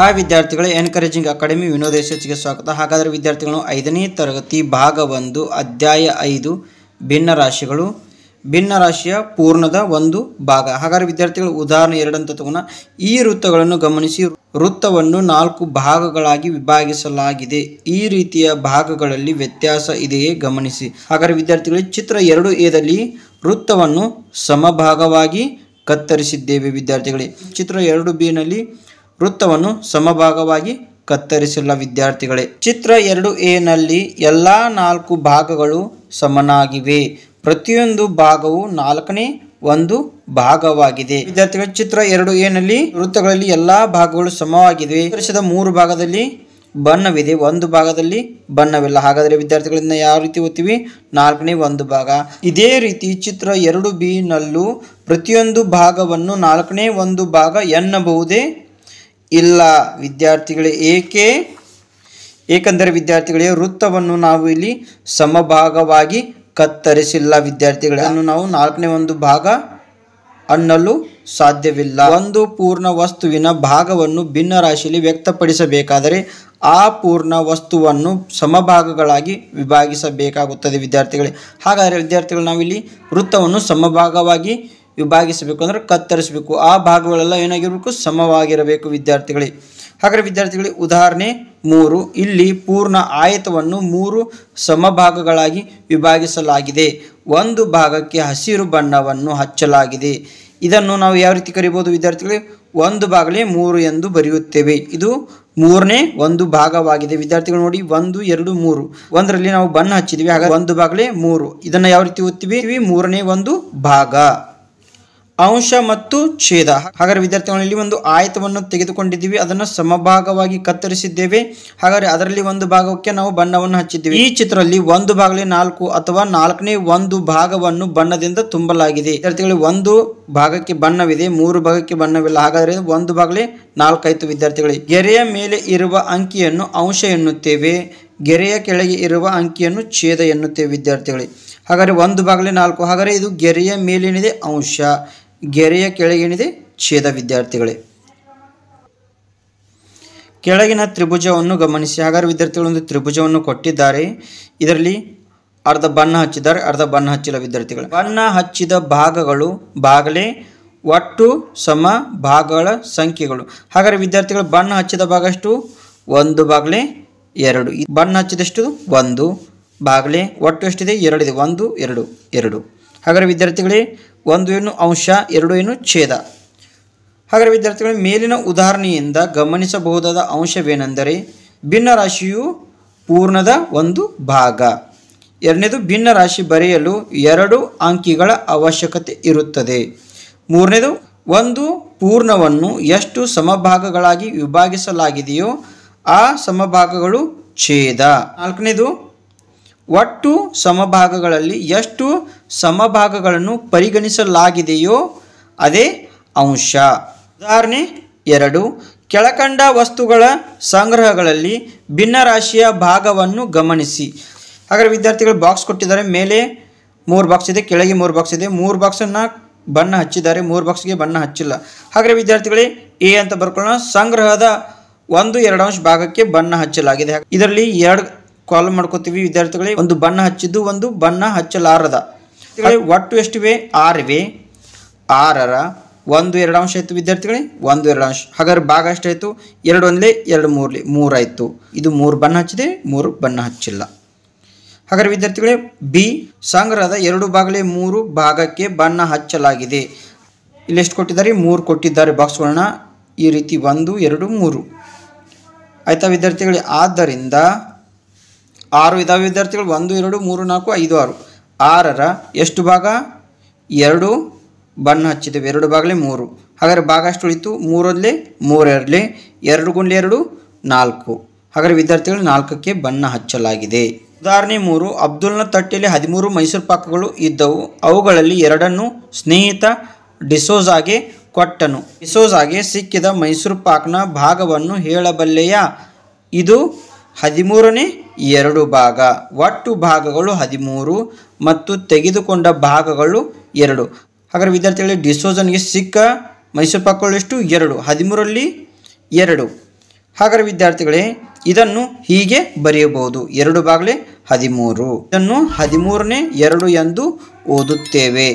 hi ವಿದ್ಯಾರ್ಥಿಗಳೇ encouraging academy ವಿನೋದೇಶ್ಗೆ ಸ್ವಾಗತ ಹಾಗಾದರೆ ವಿದ್ಯಾರ್ಥಿಗಳು ಐದನೇ ತರಗತಿ ಭಾಗ ಒಂದು ಅಧ್ಯಾಯ ಐದು ಭಿನ್ನ ರಾಶಿಗಳು ಭಿನ್ನ ರಾಶಿಯ ಪೂರ್ಣದ ಒಂದು ಭಾಗ ಹಾಗಾದರೆ ವಿದ್ಯಾರ್ಥಿಗಳು ಉದಾಹರಣೆ ಎರಡಂತ ತಗೋಣ ಈ ವೃತ್ತಗಳನ್ನು ಗಮನಿಸಿ ವೃತ್ತವನ್ನು ನಾಲ್ಕು ಭಾಗಗಳಾಗಿ ವಿಭಾಗಿಸಲಾಗಿದೆ ಈ ರೀತಿಯ ಭಾಗಗಳಲ್ಲಿ ವ್ಯತ್ಯಾಸ ಇದೆಯೇ ಗಮನಿಸಿ ಹಾಗಾದರೆ ವಿದ್ಯಾರ್ಥಿಗಳು ಚಿತ್ರ ಎರಡು ಎದಲ್ಲಿ ವೃತ್ತವನ್ನು ಸಮಭಾಗವಾಗಿ ಕತ್ತರಿಸಿದ್ದೇವೆ ವಿದ್ಯಾರ್ಥಿಗಳೇ ಚಿತ್ರ ಎರಡು ಬಿ ನಲ್ಲಿ ವೃತ್ತವನ್ನು ಸಮಭಾಗವಾಗಿ ಕತ್ತರಿಸಿಲ್ಲ ವಿದ್ಯಾರ್ಥಿಗಳೇ ಚಿತ್ರ ಎರಡು ಎ ನಲ್ಲಿ ಎಲ್ಲಾ ನಾಲ್ಕು ಭಾಗಗಳು ಸಮನಾಗಿವೆ ಪ್ರತಿಯೊಂದು ಭಾಗವು ನಾಲ್ಕನೇ ಒಂದು ಭಾಗವಾಗಿದೆ ವಿದ್ಯಾರ್ಥಿಗಳ ಚಿತ್ರ ಎರಡು ಎ ನಲ್ಲಿ ವೃತ್ತಗಳಲ್ಲಿ ಎಲ್ಲಾ ಭಾಗಗಳು ಸಮವಾಗಿವೆ ವರ್ಷದ ಮೂರು ಭಾಗದಲ್ಲಿ ಬಣ್ಣವಿದೆ ಒಂದು ಭಾಗದಲ್ಲಿ ಬಣ್ಣವಿಲ್ಲ ಹಾಗಾದರೆ ವಿದ್ಯಾರ್ಥಿಗಳಿಂದ ಯಾವ ರೀತಿ ಓದ್ತೀವಿ ನಾಲ್ಕನೇ ಒಂದು ಭಾಗ ಇದೇ ರೀತಿ ಚಿತ್ರ ಎರಡು ಬಿ ನಲ್ಲೂ ಪ್ರತಿಯೊಂದು ಭಾಗವನ್ನು ನಾಲ್ಕನೇ ಒಂದು ಭಾಗ ಎನ್ನಬಹುದೇ ಇಲ್ಲ ವಿದ್ಯಾರ್ಥಿಗಳೇ ಏಕೆ ಏಕೆಂದರೆ ವಿದ್ಯಾರ್ಥಿಗಳೇ ವೃತ್ತವನ್ನು ನಾವು ಇಲ್ಲಿ ಸಮಭಾಗವಾಗಿ ಕತ್ತರಿಸಿಲ್ಲ ವಿದ್ಯಾರ್ಥಿಗಳೇ ಅನ್ನು ನಾವು ನಾಲ್ಕನೇ ಒಂದು ಭಾಗ ಅನ್ನಲು ಸಾಧ್ಯವಿಲ್ಲ ಒಂದು ಪೂರ್ಣ ವಸ್ತುವಿನ ಭಾಗವನ್ನು ಭಿನ್ನ ರಾಶಿಯಲ್ಲಿ ವ್ಯಕ್ತಪಡಿಸಬೇಕಾದರೆ ಆ ಪೂರ್ಣ ವಸ್ತುವನ್ನು ಸಮಭಾಗಗಳಾಗಿ ವಿಭಾಗಿಸಬೇಕಾಗುತ್ತದೆ ವಿದ್ಯಾರ್ಥಿಗಳೇ ಹಾಗಾದರೆ ವಿದ್ಯಾರ್ಥಿಗಳು ನಾವಿಲ್ಲಿ ವೃತ್ತವನ್ನು ಸಮಭಾಗವಾಗಿ ವಿಭಾಗಿಸಬೇಕು ಅಂದರೆ ಕತ್ತರಿಸಬೇಕು ಆ ಭಾಗಗಳೆಲ್ಲ ಏನಾಗಿರಬೇಕು ಸಮವಾಗಿರಬೇಕು ವಿದ್ಯಾರ್ಥಿಗಳಿಗೆ ಹಾಗಾದರೆ ವಿದ್ಯಾರ್ಥಿಗಳಿಗೆ ಉದಾಹರಣೆ ಮೂರು ಇಲ್ಲಿ ಪೂರ್ಣ ಆಯತವನ್ನು ಮೂರು ಸಮಭಾಗಗಳಾಗಿ ವಿಭಾಗಿಸಲಾಗಿದೆ ಒಂದು ಭಾಗಕ್ಕೆ ಹಸಿರು ಬಣ್ಣವನ್ನು ಹಚ್ಚಲಾಗಿದೆ ಇದನ್ನು ನಾವು ಯಾವ ರೀತಿ ಕರಿಬೋದು ವಿದ್ಯಾರ್ಥಿಗಳಿಗೆ ಒಂದು ಭಾಗಲೇ ಮೂರು ಎಂದು ಬರೆಯುತ್ತೇವೆ ಇದು ಮೂರನೇ ಒಂದು ಭಾಗವಾಗಿದೆ ವಿದ್ಯಾರ್ಥಿಗಳು ನೋಡಿ ಒಂದು ಎರಡು ಮೂರು ಒಂದರಲ್ಲಿ ನಾವು ಬಣ್ಣ ಹಚ್ಚಿದ್ವಿ ಹಾಗಾಗಿ ಒಂದು ಭಾಗಲೇ ಮೂರು ಇದನ್ನು ಯಾವ ರೀತಿ ಓದ್ತೀವಿ ಮೂರನೇ ಒಂದು ಭಾಗ ಅಂಶ ಮತ್ತು ಛೇದ ಹಾಗಾದ್ರೆ ವಿದ್ಯಾರ್ಥಿಗಳು ಇಲ್ಲಿ ಒಂದು ಆಯತವನ್ನು ತೆಗೆದುಕೊಂಡಿದ್ದೀವಿ ಅದನ್ನು ಸಮಭಾಗವಾಗಿ ಕತ್ತರಿಸಿದ್ದೇವೆ ಹಾಗಾದರೆ ಅದರಲ್ಲಿ ಒಂದು ಭಾಗಕ್ಕೆ ನಾವು ಬಣ್ಣವನ್ನು ಹಚ್ಚಿದ್ದೀವಿ ಈ ಚಿತ್ರದಲ್ಲಿ ಒಂದು ಭಾಗಲಿ ನಾಲ್ಕು ಅಥವಾ ನಾಲ್ಕನೇ ಒಂದು ಭಾಗವನ್ನು ಬಣ್ಣದಿಂದ ತುಂಬಲಾಗಿದೆ ವಿದ್ಯಾರ್ಥಿಗಳು ಒಂದು ಭಾಗಕ್ಕೆ ಬಣ್ಣವಿದೆ ಮೂರು ಭಾಗಕ್ಕೆ ಬಣ್ಣವಿಲ್ಲ ಹಾಗಾದರೆ ಒಂದು ಭಾಗಲಿ ನಾಲ್ಕಾಯ್ತು ವಿದ್ಯಾರ್ಥಿಗಳು ಗೆರೆಯ ಮೇಲೆ ಇರುವ ಅಂಕಿಯನ್ನು ಅಂಶ ಎನ್ನುತ್ತೇವೆ ಗೆರೆಯ ಕೆಳಗೆ ಇರುವ ಅಂಕಿಯನ್ನು ಛೇದ ಎನ್ನುತ್ತೇವೆ ವಿದ್ಯಾರ್ಥಿಗಳಿಗೆ ಹಾಗಾದರೆ ಒಂದು ಭಾಗಲೇ ನಾಲ್ಕು ಹಾಗಾದರೆ ಇದು ಗೆರೆಯ ಮೇಲೇನಿದೆ ಅಂಶ ಗೆರೆಯ ಕೆಳಗೇನಿದೆ ಛೇದ ವಿದ್ಯಾರ್ಥಿಗಳೇ ಕೆಳಗಿನ ತ್ರಿಭುಜವನ್ನು ಗಮನಿಸಿ ಹಾಗಾದ್ರೆ ಒಂದು ತ್ರಿಭುಜವನ್ನು ಕೊಟ್ಟಿದ್ದಾರೆ ಇದರಲ್ಲಿ ಅರ್ಧ ಬಣ್ಣ ಹಚ್ಚಿದ್ದಾರೆ ಅರ್ಧ ಬಣ್ಣ ಹಚ್ಚಿಲ್ಲ ವಿದ್ಯಾರ್ಥಿಗಳು ಬಣ್ಣ ಹಚ್ಚಿದ ಭಾಗಗಳು ಬಾಗಲೇ ಒಟ್ಟು ಸಮ ಭಾಗಗಳ ಸಂಖ್ಯೆಗಳು ಹಾಗಾದ್ರೆ ವಿದ್ಯಾರ್ಥಿಗಳು ಬಣ್ಣ ಹಚ್ಚಿದ ಭಾಗಷ್ಟು ಒಂದು ಬಾಗಲೇ ಎರಡು ಬಣ್ಣ ಹಚ್ಚಿದಷ್ಟು ಒಂದು ಬಾಗಲೇ ಒಟ್ಟು ಎಷ್ಟಿದೆ ಎರಡಿದೆ ಒಂದು ಎರಡು ಎರಡು ಹಾಗಾದರೆ ವಿದ್ಯಾರ್ಥಿಗಳೇ ಒಂದು ಏನು ಅಂಶ ಎರಡು ಏನು ಛೇದ ಹಾಗಾದರೆ ವಿದ್ಯಾರ್ಥಿಗಳೇ ಮೇಲಿನ ಉದಾಹರಣೆಯಿಂದ ಗಮನಿಸಬಹುದಾದ ಅಂಶವೇನೆಂದರೆ ಭಿನ್ನ ರಾಶಿಯು ಪೂರ್ಣದ ಒಂದು ಭಾಗ ಎರಡನೇದು ಭಿನ್ನ ರಾಶಿ ಬರೆಯಲು ಎರಡು ಅಂಕಿಗಳ ಅವಶ್ಯಕತೆ ಇರುತ್ತದೆ ಮೂರನೇದು ಒಂದು ಪೂರ್ಣವನ್ನು ಎಷ್ಟು ಸಮಭಾಗಗಳಾಗಿ ವಿಭಾಗಿಸಲಾಗಿದೆಯೋ ಆ ಸಮಭಾಗಗಳು ಛೇದ ನಾಲ್ಕನೇದು ಒಟ್ಟು ಸಮಭಾಗಗಳಲ್ಲಿ ಎಷ್ಟು ಸಮಭಾಗಗಳನ್ನು ಪರಿಗಣಿಸಲಾಗಿದೆಯೋ ಅದೇ ಅಂಶ ಉದಾಹರಣೆ ಎರಡು ಕೆಳಕಂಡ ವಸ್ತುಗಳ ಸಂಗ್ರಹಗಳಲ್ಲಿ ಭಿನ್ನರಾಶಿಯ ಭಾಗವನ್ನು ಗಮನಿಸಿ ಹಾಗಾದರೆ ವಿದ್ಯಾರ್ಥಿಗಳು ಬಾಕ್ಸ್ ಕೊಟ್ಟಿದ್ದಾರೆ ಮೇಲೆ ಮೂರು ಬಾಕ್ಸ್ ಇದೆ ಕೆಳಗೆ ಮೂರು ಬಾಕ್ಸ್ ಇದೆ ಮೂರು ಬಾಕ್ಸನ್ನು ಬಣ್ಣ ಹಚ್ಚಿದ್ದಾರೆ ಮೂರು ಬಾಕ್ಸ್ಗೆ ಬಣ್ಣ ಹಚ್ಚಿಲ್ಲ ಹಾಗಾದರೆ ವಿದ್ಯಾರ್ಥಿಗಳೇ ಎ ಅಂತ ಬರ್ಕೊಳ್ಳೋಣ ಸಂಗ್ರಹದ ಒಂದು ಅಂಶ ಭಾಗಕ್ಕೆ ಬಣ್ಣ ಹಚ್ಚಲಾಗಿದೆ ಇದರಲ್ಲಿ ಎರಡು ಕಾಲ್ ಮಾಡ್ಕೋತೀವಿ ವಿದ್ಯಾರ್ಥಿಗಳೇ ಒಂದು ಬಣ್ಣ ಹಚ್ಚಿದ್ದು ಒಂದು ಬಣ್ಣ ಹಚ್ಚಲಾರದ ಒಟ್ಟು ಎಷ್ಟಿವೆ ಆರಿವೆ ಆರರ ಒಂದು ಎರಡು ಅಂಶ ಆಯಿತು ವಿದ್ಯಾರ್ಥಿಗಳೇ ಒಂದು ಎರಡು ಅಂಶ ಹಾಗಾದ್ರೆ ಭಾಗ ಎಷ್ಟಾಯ್ತು ಎರಡು ಒಂದಲೇ ಎರಡು ಮೂರಲಿ ಮೂರಾಯಿತು ಇದು ಮೂರು ಬಣ್ಣ ಹಚ್ಚಿದೆ ಮೂರು ಬಣ್ಣ ಹಚ್ಚಿಲ್ಲ ಹಾಗಾದ್ರೆ ವಿದ್ಯಾರ್ಥಿಗಳೇ ಬಿ ಸಂಗ್ರಹದ ಎರಡು ಭಾಗಲೇ ಮೂರು ಭಾಗಕ್ಕೆ ಬಣ್ಣ ಹಚ್ಚಲಾಗಿದೆ ಇಲ್ಲಿ ಎಷ್ಟು ಕೊಟ್ಟಿದ್ದಾರೆ ಮೂರು ಕೊಟ್ಟಿದ್ದಾರೆ ಬಾಕ್ಸ್ಗಳನ್ನ ಈ ರೀತಿ ಒಂದು ಎರಡು ಮೂರು ಆಯಿತಾ ವಿದ್ಯಾರ್ಥಿಗಳೇ ಆದ್ದರಿಂದ ಆರು ಇದಾವೆ ವಿದ್ಯಾರ್ಥಿಗಳು ಒಂದು ಎರಡು ಮೂರು ನಾಲ್ಕು ಐದು ಆರು ಆರರ ಎಷ್ಟು ಭಾಗ ಎರಡು ಬಣ್ಣ ಹಚ್ಚಿದ್ದೇವೆ ಎರಡು ಭಾಗಲೇ ಮೂರು ಹಾಗಾದರೆ ಭಾಗ ಅಷ್ಟು ಉಳಿತು ಮೂರು ಇರಲಿ ಎರಡು ಗುಂಡ್ಲೆ ಎರಡು ನಾಲ್ಕು ಹಾಗಾದರೆ ವಿದ್ಯಾರ್ಥಿಗಳು ನಾಲ್ಕಕ್ಕೆ ಬಣ್ಣ ಹಚ್ಚಲಾಗಿದೆ ಉದಾಹರಣೆ ಮೂರು ಅಬ್ದುಲ್ನ ತಟ್ಟೆಯಲ್ಲಿ ಹದಿಮೂರು ಮೈಸೂರು ಪಾಕಗಳು ಇದ್ದವು ಅವುಗಳಲ್ಲಿ ಎರಡನ್ನು ಸ್ನೇಹಿತ ಡಿಸೋಜಾಗೆ ಕೊಟ್ಟನು ಡಿಸೋಜಾಗೆ ಸಿಕ್ಕಿದ ಮೈಸೂರು ಪಾಕ್ನ ಭಾಗವನ್ನು ಹೇಳಬಲ್ಲೆಯಾ ಇದು ಹದಿಮೂರನೇ ಎರಡು ಭಾಗ ಒಟ್ಟು ಭಾಗಗಳು ಹದಿಮೂರು ಮತ್ತು ತೆಗೆದುಕೊಂಡ ಭಾಗಗಳು ಎರಡು ಹಾಗಾದರೆ ವಿದ್ಯಾರ್ಥಿಗಳು ಡಿಸೋಜನ್ಗೆ ಸಿಕ್ಕ ಮೈಸೂರು ಎಷ್ಟು ಎರಡು ಹದಿಮೂರಲ್ಲಿ ಎರಡು ಹಾಗಾದರೆ ವಿದ್ಯಾರ್ಥಿಗಳೇ ಇದನ್ನು ಹೀಗೆ ಬರೆಯಬಹುದು ಎರಡು ಭಾಗಲೇ ಹದಿಮೂರು ಇದನ್ನು ಹದಿಮೂರನೇ ಎರಡು ಎಂದು ಓದುತ್ತೇವೆ